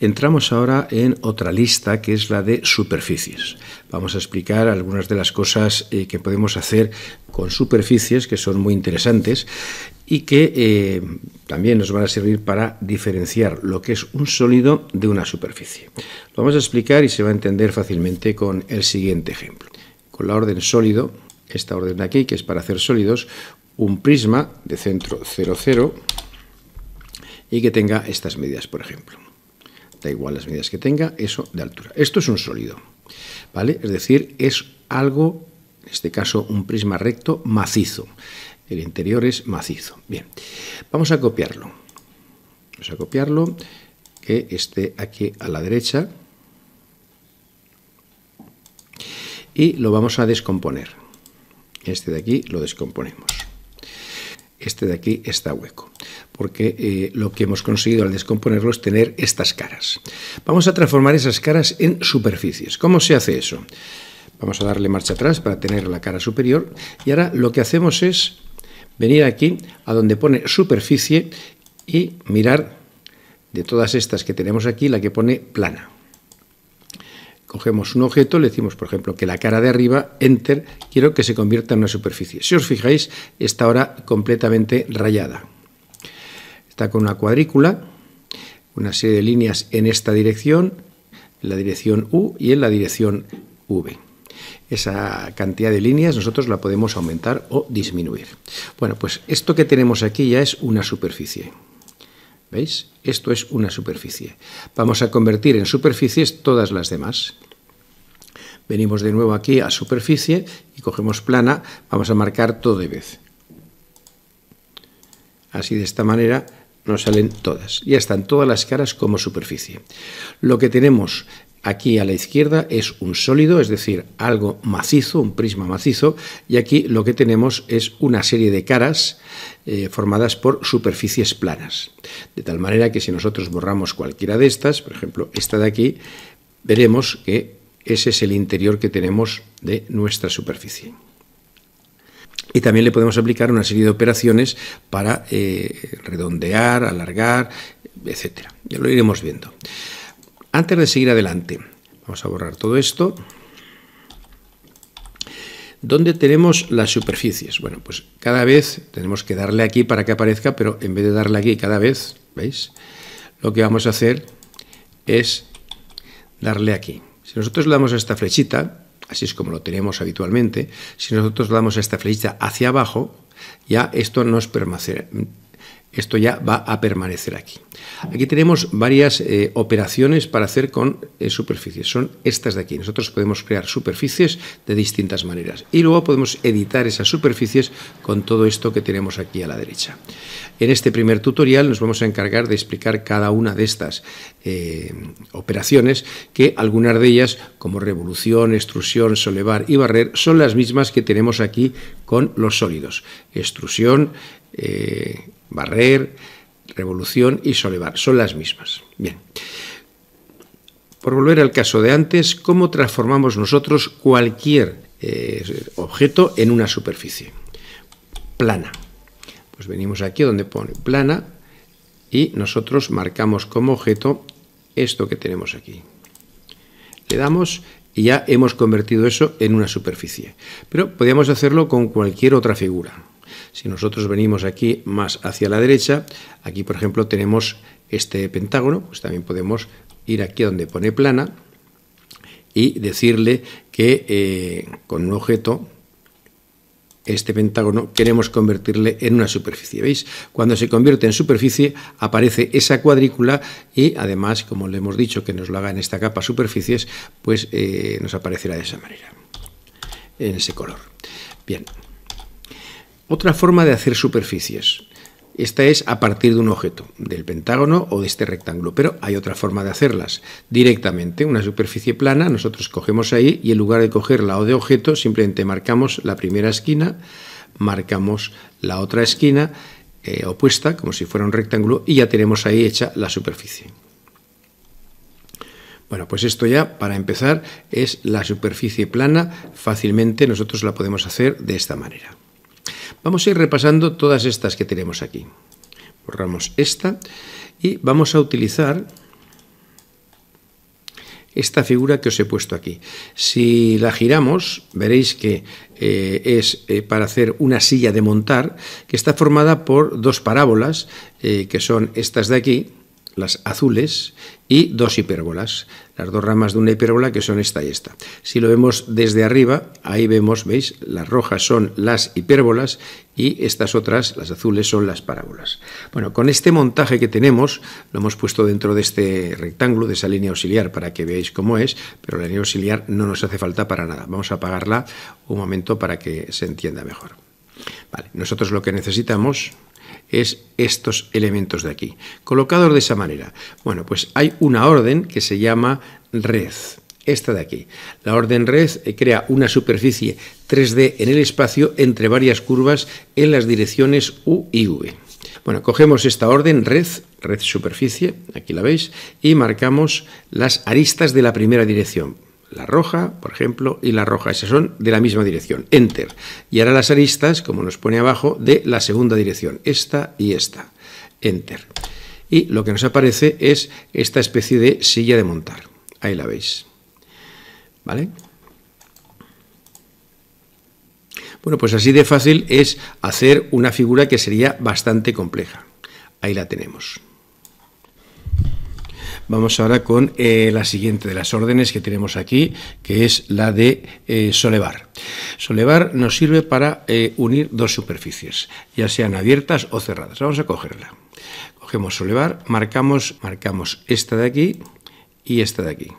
Entramos ahora en otra lista que es la de superficies. Vamos a explicar algunas de las cosas eh, que podemos hacer con superficies que son muy interesantes y que eh, también nos van a servir para diferenciar lo que es un sólido de una superficie. Lo vamos a explicar y se va a entender fácilmente con el siguiente ejemplo. Con la orden sólido, esta orden de aquí que es para hacer sólidos, un prisma de centro 0,0 y que tenga estas medidas, por ejemplo da igual las medidas que tenga, eso de altura. Esto es un sólido, ¿vale? Es decir, es algo, en este caso un prisma recto macizo. El interior es macizo. Bien, vamos a copiarlo. Vamos a copiarlo, que esté aquí a la derecha. Y lo vamos a descomponer. Este de aquí lo descomponemos este de aquí está hueco, porque eh, lo que hemos conseguido al descomponerlo es tener estas caras. Vamos a transformar esas caras en superficies. ¿Cómo se hace eso? Vamos a darle marcha atrás para tener la cara superior y ahora lo que hacemos es venir aquí a donde pone superficie y mirar de todas estas que tenemos aquí la que pone plana cogemos un objeto, le decimos, por ejemplo, que la cara de arriba, Enter, quiero que se convierta en una superficie. Si os fijáis, está ahora completamente rayada. Está con una cuadrícula, una serie de líneas en esta dirección, en la dirección U y en la dirección V. Esa cantidad de líneas nosotros la podemos aumentar o disminuir. Bueno, pues esto que tenemos aquí ya es una superficie. ¿Veis? Esto es una superficie. Vamos a convertir en superficies todas las demás. Venimos de nuevo aquí a superficie y cogemos plana, vamos a marcar todo de vez. Así de esta manera nos salen todas. Ya están todas las caras como superficie. Lo que tenemos Aquí a la izquierda es un sólido, es decir, algo macizo, un prisma macizo, y aquí lo que tenemos es una serie de caras eh, formadas por superficies planas. De tal manera que si nosotros borramos cualquiera de estas, por ejemplo esta de aquí, veremos que ese es el interior que tenemos de nuestra superficie. Y también le podemos aplicar una serie de operaciones para eh, redondear, alargar, etcétera. Ya lo iremos viendo. Antes de seguir adelante, vamos a borrar todo esto. ¿Dónde tenemos las superficies? Bueno, pues cada vez tenemos que darle aquí para que aparezca, pero en vez de darle aquí cada vez, ¿veis? Lo que vamos a hacer es darle aquí. Si nosotros le damos a esta flechita, así es como lo tenemos habitualmente, si nosotros le damos a esta flechita hacia abajo, ya esto nos permanecerá, esto ya va a permanecer aquí. Aquí tenemos varias eh, operaciones para hacer con eh, superficies. Son estas de aquí. Nosotros podemos crear superficies de distintas maneras y luego podemos editar esas superficies con todo esto que tenemos aquí a la derecha. En este primer tutorial nos vamos a encargar de explicar cada una de estas eh, operaciones que algunas de ellas como revolución, extrusión, solevar y barrer son las mismas que tenemos aquí con los sólidos. Extrusión, eh, barrer, revolución y solevar. Son las mismas. Bien. Por volver al caso de antes, ¿cómo transformamos nosotros cualquier eh, objeto en una superficie? Plana. Pues venimos aquí donde pone plana y nosotros marcamos como objeto esto que tenemos aquí. Le damos y ya hemos convertido eso en una superficie. Pero podríamos hacerlo con cualquier otra figura. Si nosotros venimos aquí más hacia la derecha, aquí por ejemplo tenemos este pentágono, pues también podemos ir aquí donde pone plana y decirle que eh, con un objeto este pentágono queremos convertirle en una superficie. ¿Veis? Cuando se convierte en superficie aparece esa cuadrícula y además, como le hemos dicho que nos lo haga en esta capa superficies, pues eh, nos aparecerá de esa manera, en ese color. Bien, otra forma de hacer superficies. Esta es a partir de un objeto, del pentágono o de este rectángulo, pero hay otra forma de hacerlas. Directamente, una superficie plana, nosotros cogemos ahí y en lugar de coger la O de objeto, simplemente marcamos la primera esquina, marcamos la otra esquina eh, opuesta, como si fuera un rectángulo, y ya tenemos ahí hecha la superficie. Bueno, pues esto ya, para empezar, es la superficie plana. Fácilmente nosotros la podemos hacer de esta manera. Vamos a ir repasando todas estas que tenemos aquí. Borramos esta y vamos a utilizar esta figura que os he puesto aquí. Si la giramos, veréis que eh, es eh, para hacer una silla de montar, que está formada por dos parábolas, eh, que son estas de aquí, las azules, y dos hipérbolas, las dos ramas de una hipérbola que son esta y esta. Si lo vemos desde arriba, ahí vemos, veis, las rojas son las hipérbolas y estas otras, las azules, son las parábolas. Bueno, con este montaje que tenemos, lo hemos puesto dentro de este rectángulo, de esa línea auxiliar, para que veáis cómo es, pero la línea auxiliar no nos hace falta para nada. Vamos a apagarla un momento para que se entienda mejor. Vale, nosotros lo que necesitamos es estos elementos de aquí. Colocados de esa manera. Bueno, pues hay una orden que se llama red. Esta de aquí. La orden red eh, crea una superficie 3D en el espacio entre varias curvas en las direcciones U y V. Bueno, cogemos esta orden red, red superficie, aquí la veis, y marcamos las aristas de la primera dirección la roja, por ejemplo, y la roja. Esas son de la misma dirección. Enter. Y ahora las aristas, como nos pone abajo, de la segunda dirección. Esta y esta. Enter. Y lo que nos aparece es esta especie de silla de montar. Ahí la veis. ¿Vale? Bueno, pues así de fácil es hacer una figura que sería bastante compleja. Ahí la tenemos. Vamos ahora con eh, la siguiente de las órdenes que tenemos aquí, que es la de eh, solevar. Solevar nos sirve para eh, unir dos superficies, ya sean abiertas o cerradas. Vamos a cogerla. Cogemos solevar, marcamos, marcamos esta de aquí y esta de aquí.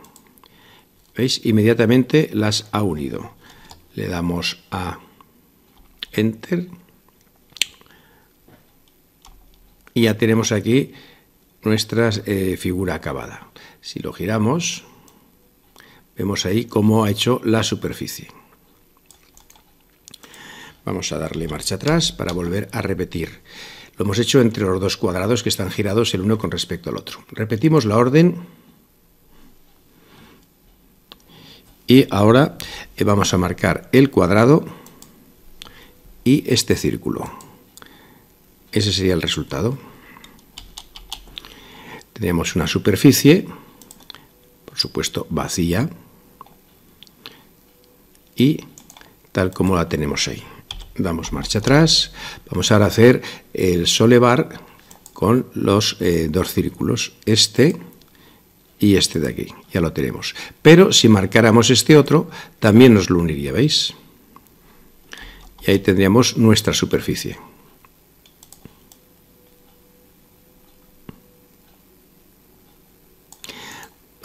¿Veis? Inmediatamente las ha unido. Le damos a Enter. Y ya tenemos aquí nuestra eh, figura acabada. Si lo giramos, vemos ahí cómo ha hecho la superficie. Vamos a darle marcha atrás para volver a repetir. Lo hemos hecho entre los dos cuadrados que están girados el uno con respecto al otro. Repetimos la orden. Y ahora eh, vamos a marcar el cuadrado y este círculo. Ese sería el resultado. Tenemos una superficie, por supuesto vacía, y tal como la tenemos ahí. Damos marcha atrás. Vamos ahora a hacer el solevar con los eh, dos círculos, este y este de aquí. Ya lo tenemos. Pero si marcáramos este otro, también nos lo uniría, ¿veis? Y ahí tendríamos nuestra superficie.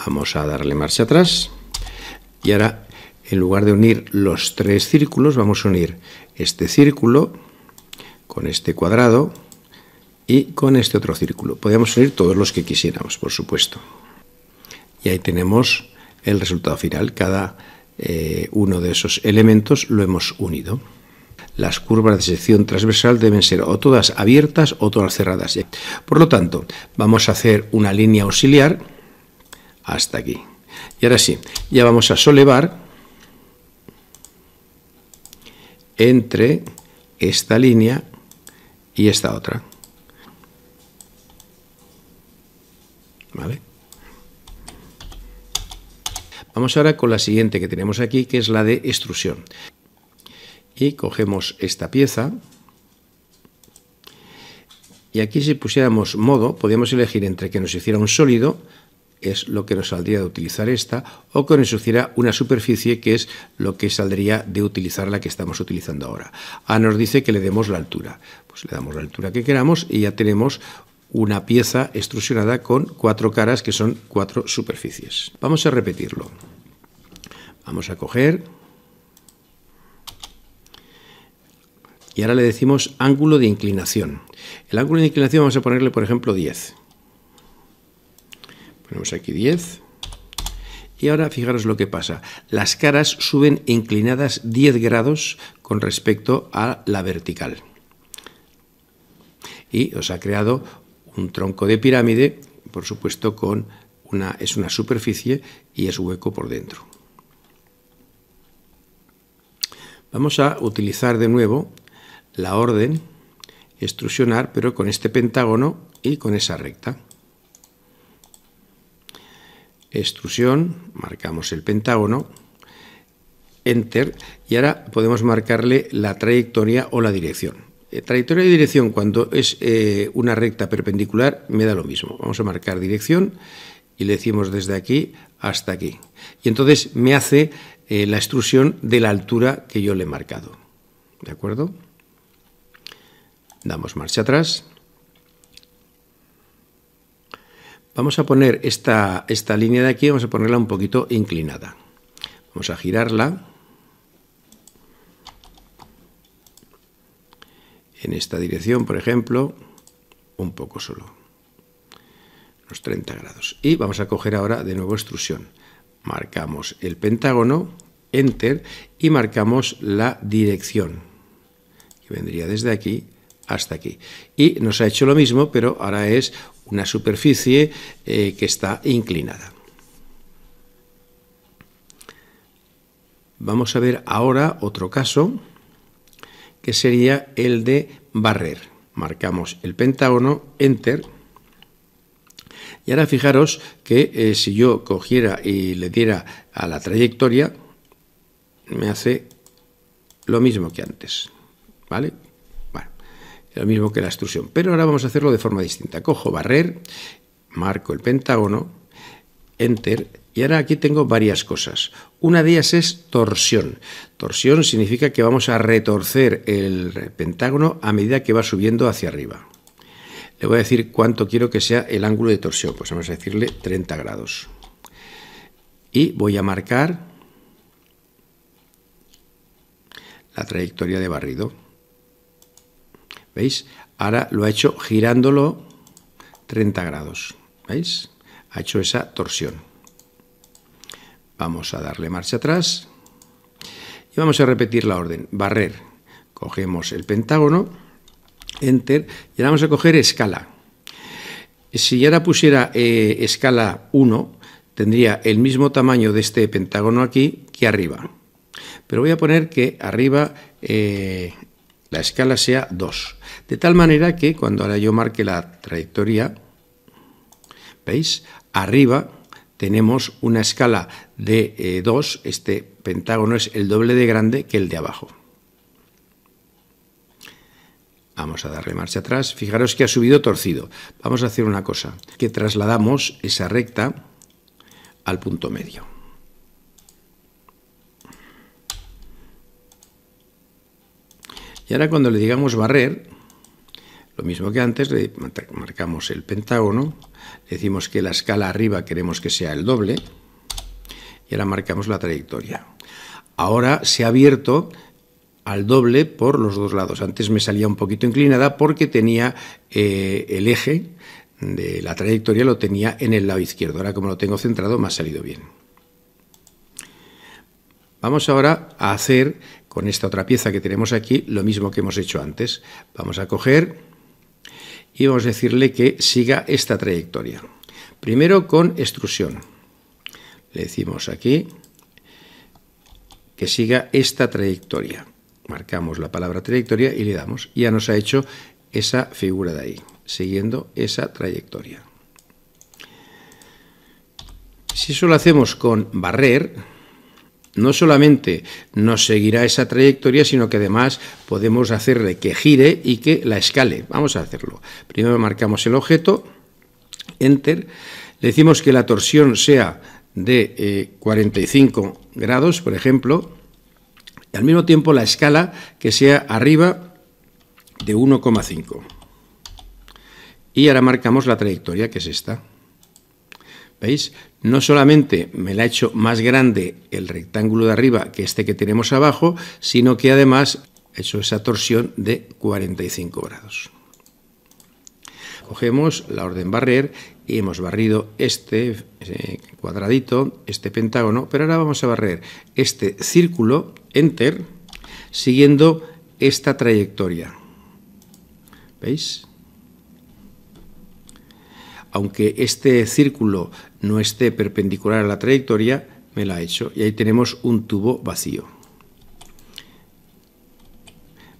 Vamos a darle marcha atrás. Y ahora, en lugar de unir los tres círculos, vamos a unir este círculo con este cuadrado y con este otro círculo. Podríamos unir todos los que quisiéramos, por supuesto. Y ahí tenemos el resultado final. Cada eh, uno de esos elementos lo hemos unido. Las curvas de sección transversal deben ser o todas abiertas o todas cerradas. Por lo tanto, vamos a hacer una línea auxiliar hasta aquí. Y ahora sí, ya vamos a solevar entre esta línea y esta otra. Vamos ahora con la siguiente que tenemos aquí, que es la de extrusión. Y cogemos esta pieza. Y aquí si pusiéramos modo, podíamos elegir entre que nos hiciera un sólido, es lo que nos saldría de utilizar esta, o que nos hiciera una superficie que es lo que saldría de utilizar la que estamos utilizando ahora. A nos dice que le demos la altura. Pues le damos la altura que queramos y ya tenemos una pieza extrusionada con cuatro caras que son cuatro superficies. Vamos a repetirlo. Vamos a coger y ahora le decimos ángulo de inclinación. El ángulo de inclinación vamos a ponerle, por ejemplo, 10. Ponemos aquí 10. Y ahora fijaros lo que pasa. Las caras suben inclinadas 10 grados con respecto a la vertical. Y os ha creado un tronco de pirámide, por supuesto, con una, es una superficie y es hueco por dentro. Vamos a utilizar de nuevo la orden extrusionar, pero con este pentágono y con esa recta extrusión, marcamos el pentágono, enter, y ahora podemos marcarle la trayectoria o la dirección. Eh, trayectoria y dirección cuando es eh, una recta perpendicular me da lo mismo. Vamos a marcar dirección y le decimos desde aquí hasta aquí. Y entonces me hace eh, la extrusión de la altura que yo le he marcado. ¿De acuerdo? Damos marcha atrás. Vamos a poner esta, esta línea de aquí, vamos a ponerla un poquito inclinada. Vamos a girarla. En esta dirección, por ejemplo, un poco solo. Los 30 grados. Y vamos a coger ahora de nuevo extrusión. Marcamos el pentágono, Enter, y marcamos la dirección. Que vendría desde aquí hasta aquí. Y nos ha hecho lo mismo, pero ahora es una superficie eh, que está inclinada. Vamos a ver ahora otro caso, que sería el de barrer. Marcamos el pentágono, enter. Y ahora fijaros que eh, si yo cogiera y le diera a la trayectoria, me hace lo mismo que antes. ¿Vale? lo mismo que la extrusión. Pero ahora vamos a hacerlo de forma distinta. Cojo barrer, marco el pentágono, enter, y ahora aquí tengo varias cosas. Una de ellas es torsión. Torsión significa que vamos a retorcer el pentágono a medida que va subiendo hacia arriba. Le voy a decir cuánto quiero que sea el ángulo de torsión. Pues vamos a decirle 30 grados. Y voy a marcar la trayectoria de barrido. ¿Veis? Ahora lo ha hecho girándolo 30 grados. ¿Veis? Ha hecho esa torsión. Vamos a darle marcha atrás. Y vamos a repetir la orden. Barrer. Cogemos el pentágono. Enter. Y ahora vamos a coger escala. Si ahora pusiera eh, escala 1, tendría el mismo tamaño de este pentágono aquí que arriba. Pero voy a poner que arriba eh, la escala sea 2. De tal manera que cuando ahora yo marque la trayectoria, ¿veis? Arriba tenemos una escala de 2, eh, este pentágono es el doble de grande que el de abajo. Vamos a darle marcha atrás. Fijaros que ha subido torcido. Vamos a hacer una cosa, que trasladamos esa recta al punto medio. Y ahora cuando le digamos barrer, lo mismo que antes, le marcamos el pentágono, decimos que la escala arriba queremos que sea el doble, y ahora marcamos la trayectoria. Ahora se ha abierto al doble por los dos lados. Antes me salía un poquito inclinada porque tenía eh, el eje de la trayectoria lo tenía en el lado izquierdo. Ahora como lo tengo centrado me ha salido bien. Vamos ahora a hacer con esta otra pieza que tenemos aquí, lo mismo que hemos hecho antes. Vamos a coger y vamos a decirle que siga esta trayectoria. Primero con extrusión. Le decimos aquí que siga esta trayectoria. Marcamos la palabra trayectoria y le damos. Ya nos ha hecho esa figura de ahí, siguiendo esa trayectoria. Si eso lo hacemos con barrer, no solamente nos seguirá esa trayectoria, sino que además podemos hacerle que gire y que la escale. Vamos a hacerlo. Primero marcamos el objeto, enter, le decimos que la torsión sea de 45 eh, grados, por ejemplo, y al mismo tiempo la escala que sea arriba de 1,5. Y ahora marcamos la trayectoria, que es esta. ¿Veis? No solamente me la ha hecho más grande el rectángulo de arriba que este que tenemos abajo, sino que además he hecho esa torsión de 45 grados. Cogemos la orden barrer y hemos barrido este eh, cuadradito, este pentágono, pero ahora vamos a barrer este círculo, enter, siguiendo esta trayectoria. ¿Veis? aunque este círculo no esté perpendicular a la trayectoria, me la ha hecho y ahí tenemos un tubo vacío.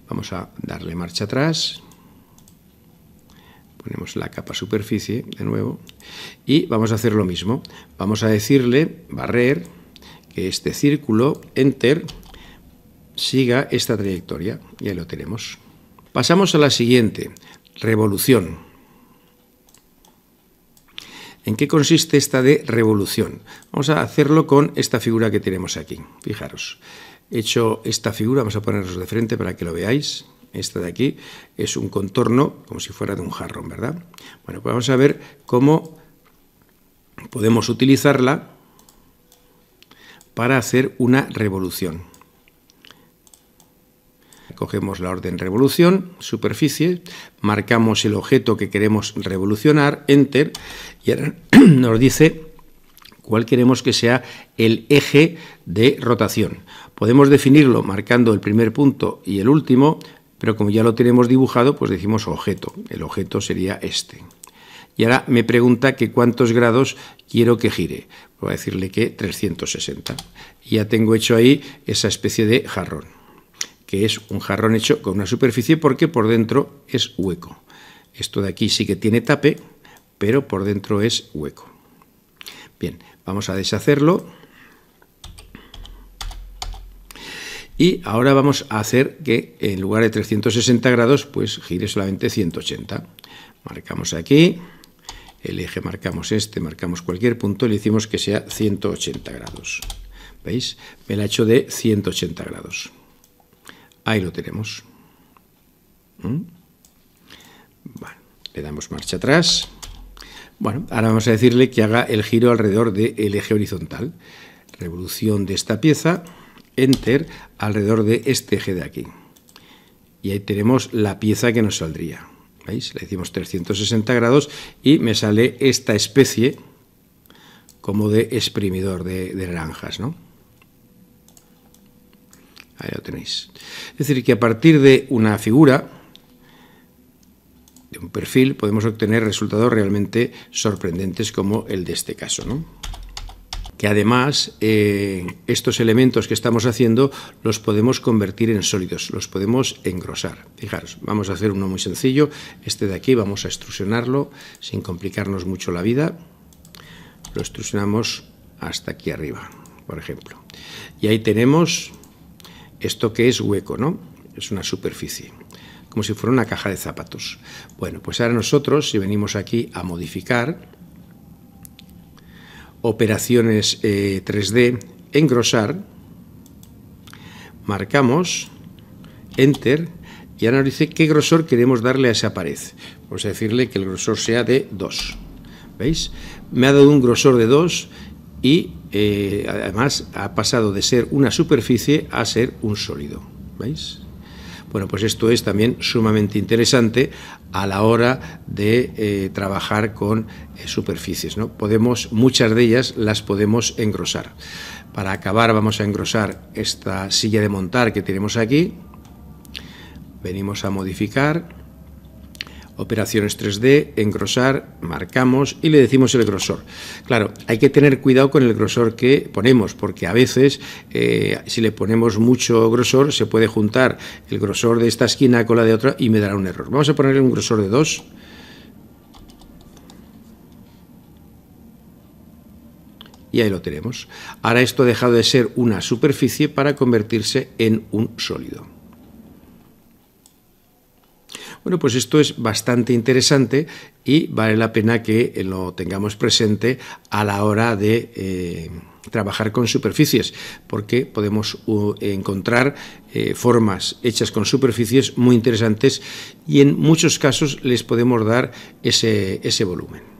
Vamos a darle marcha atrás, ponemos la capa superficie de nuevo y vamos a hacer lo mismo. Vamos a decirle barrer que este círculo, enter, siga esta trayectoria y ahí lo tenemos. Pasamos a la siguiente, revolución. ¿En qué consiste esta de revolución? Vamos a hacerlo con esta figura que tenemos aquí. Fijaros, he hecho esta figura, vamos a ponernos de frente para que lo veáis. Esta de aquí es un contorno como si fuera de un jarrón, ¿verdad? Bueno, pues vamos a ver cómo podemos utilizarla para hacer una revolución. Cogemos la orden revolución, superficie, marcamos el objeto que queremos revolucionar, enter, y ahora nos dice cuál queremos que sea el eje de rotación. Podemos definirlo marcando el primer punto y el último, pero como ya lo tenemos dibujado, pues decimos objeto. El objeto sería este. Y ahora me pregunta que cuántos grados quiero que gire. Voy a decirle que 360. ya tengo hecho ahí esa especie de jarrón que es un jarrón hecho con una superficie porque por dentro es hueco. Esto de aquí sí que tiene tape, pero por dentro es hueco. Bien, vamos a deshacerlo. Y ahora vamos a hacer que en lugar de 360 grados, pues gire solamente 180. Marcamos aquí, el eje marcamos este, marcamos cualquier punto y le decimos que sea 180 grados. ¿Veis? Me la he hecho de 180 grados. Ahí lo tenemos. ¿Mm? le damos marcha atrás. Bueno, ahora vamos a decirle que haga el giro alrededor del eje horizontal. Revolución de esta pieza, Enter, alrededor de este eje de aquí. Y ahí tenemos la pieza que nos saldría. ¿Veis? Le decimos 360 grados y me sale esta especie como de exprimidor de, de naranjas, ¿no? Ahí lo tenéis. Es decir, que a partir de una figura, de un perfil, podemos obtener resultados realmente sorprendentes como el de este caso. que además eh, estos elementos que estamos haciendo los podemos convertir en sólidos, los podemos engrosar. Fijaros, vamos a hacer uno muy sencillo, este de aquí vamos a extrusionarlo sin complicarnos mucho la vida, lo extrusionamos hasta aquí arriba, por ejemplo. Y ahí tenemos esto que es hueco, ¿no? Es una superficie, como si fuera una caja de zapatos. Bueno, pues ahora nosotros, si venimos aquí a modificar operaciones 3D, eh, engrosar, marcamos, enter, y ahora nos dice qué grosor queremos darle a esa pared. Vamos a decirle que el grosor sea de 2. ¿Veis? Me ha dado un grosor de 2 y eh, además ha pasado de ser una superficie a ser un sólido. ¿Veis? Bueno, pues esto es también sumamente interesante a la hora de eh, trabajar con eh, superficies. ¿no? Podemos, muchas de ellas las podemos engrosar. Para acabar vamos a engrosar esta silla de montar que tenemos aquí. Venimos a modificar operaciones 3D, engrosar, marcamos y le decimos el grosor. Claro, hay que tener cuidado con el grosor que ponemos, porque a veces eh, si le ponemos mucho grosor se puede juntar el grosor de esta esquina con la de otra y me dará un error. Vamos a ponerle un grosor de 2. y ahí lo tenemos. Ahora esto ha dejado de ser una superficie para convertirse en un sólido. Bueno, pues esto es bastante interesante y vale la pena que eh, lo tengamos presente a la hora de... Eh, trabajar con superficies, porque podemos encontrar eh, formas hechas con superficies muy interesantes y en muchos casos les podemos dar ese volumen.